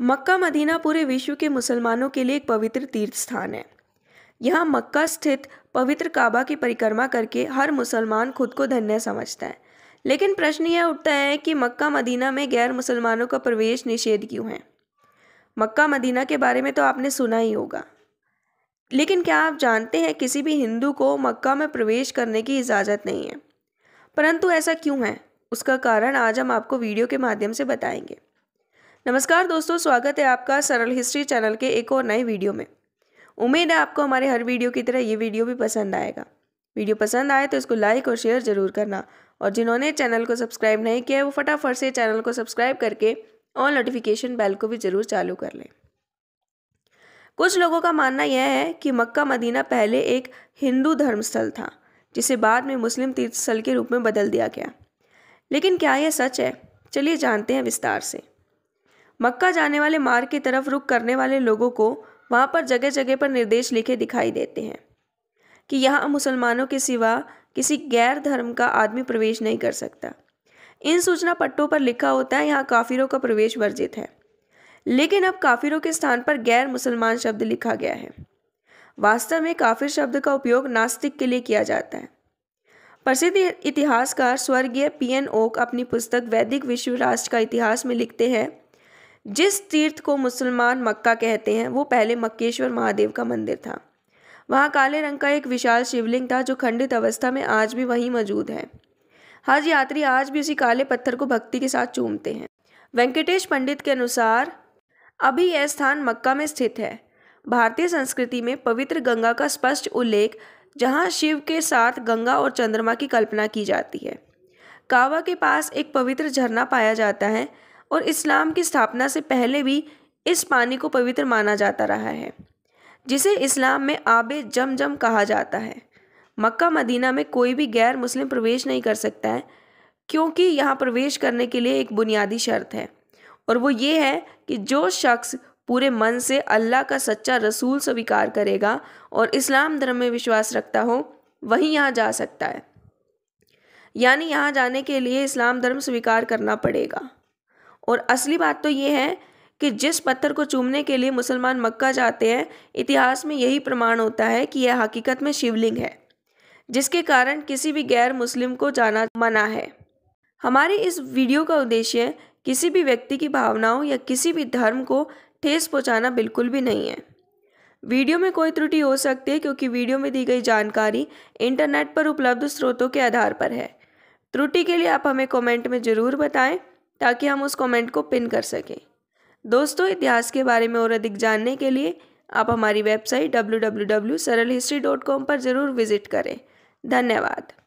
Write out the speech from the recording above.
Mecca Medina पूरे विश्व के मुसलमानों के लिए एक पवित्र तीर्थ स्थान है यहाँ मक्का स्थित पवित्र काबा की परिक्रमा करके हर मुसलमान खुद को धन्य समझता है लेकिन प्रश्न यह उठता है कि मक्का मदीना में गैर मुसलमानों का प्रवेश निषेध क्यों है मक्का मदीना के बारे में तो आपने सुना ही होगा लेकिन क्या आप जानते हैं किसी भी हिंदू को मक्का में प्रवेश करने की इजाज़त नहीं है परंतु ऐसा क्यों है उसका कारण आज हम आपको वीडियो के माध्यम से बताएंगे नमस्कार दोस्तों स्वागत है आपका सरल हिस्ट्री चैनल के एक और नए वीडियो में उम्मीद है आपको हमारे हर वीडियो की तरह ये वीडियो भी पसंद आएगा वीडियो पसंद आए तो इसको लाइक और शेयर ज़रूर करना और जिन्होंने चैनल को सब्सक्राइब नहीं किया है वो फटाफट से चैनल को सब्सक्राइब करके और नोटिफिकेशन बेल को भी ज़रूर चालू कर लें कुछ लोगों का मानना यह है कि मक्का मदीना पहले एक हिंदू धर्मस्थल था जिसे बाद में मुस्लिम तीर्थस्थल के रूप में बदल दिया गया लेकिन क्या यह सच है चलिए जानते हैं विस्तार से मक्का जाने वाले मार्ग की तरफ रुख करने वाले लोगों को वहाँ पर जगह जगह पर निर्देश लिखे दिखाई देते हैं कि यहाँ मुसलमानों के सिवा किसी गैर धर्म का आदमी प्रवेश नहीं कर सकता इन सूचना पट्टों पर लिखा होता है यहाँ काफिरों का प्रवेश वर्जित है लेकिन अब काफिरों के स्थान पर गैर मुसलमान शब्द लिखा गया है वास्तव में काफिर शब्द का उपयोग नास्तिक के लिए किया जाता है प्रसिद्ध इतिहासकार स्वर्गीय पी एन ओक अपनी पुस्तक वैदिक विश्व राष्ट्र का इतिहास में लिखते हैं जिस तीर्थ को मुसलमान मक्का कहते हैं वो पहले मक्केश्वर महादेव का मंदिर था वहाँ काले रंग का एक विशाल शिवलिंग था जो खंडित अवस्था में आज भी वहीं मौजूद है हज यात्री आज भी उसी काले पत्थर को भक्ति के साथ चूमते हैं वेंकटेश पंडित के अनुसार अभी यह स्थान मक्का में स्थित है भारतीय संस्कृति में पवित्र गंगा का स्पष्ट उल्लेख जहाँ शिव के साथ गंगा और चंद्रमा की कल्पना की जाती है कावा के पास एक पवित्र झरना पाया जाता है और इस्लाम की स्थापना से पहले भी इस पानी को पवित्र माना जाता रहा है जिसे इस्लाम में आब जम कहा जाता है मक्का मदीना में कोई भी गैर मुस्लिम प्रवेश नहीं कर सकता है क्योंकि यहाँ प्रवेश करने के लिए एक बुनियादी शर्त है और वो ये है कि जो शख्स पूरे मन से अल्लाह का सच्चा रसूल स्वीकार करेगा और इस्लाम धर्म में विश्वास रखता हो वहीं यहाँ जा सकता है यानी यहाँ जाने के लिए इस्लाम धर्म स्वीकार करना पड़ेगा और असली बात तो ये है कि जिस पत्थर को चूमने के लिए मुसलमान मक्का जाते हैं इतिहास में यही प्रमाण होता है कि यह हकीकत में शिवलिंग है जिसके कारण किसी भी गैर मुस्लिम को जाना मना है हमारे इस वीडियो का उद्देश्य किसी भी व्यक्ति की भावनाओं या किसी भी धर्म को ठेस पहुँचाना बिल्कुल भी नहीं है वीडियो में कोई त्रुटि हो सकती है क्योंकि वीडियो में दी गई जानकारी इंटरनेट पर उपलब्ध स्रोतों के आधार पर है त्रुटि के लिए आप हमें कमेंट में ज़रूर बताएं ताकि हम उस कमेंट को पिन कर सकें दोस्तों इतिहास के बारे में और अधिक जानने के लिए आप हमारी website W W W Saral history dot com पर ज़रूर विज़िट करें धन्यवाद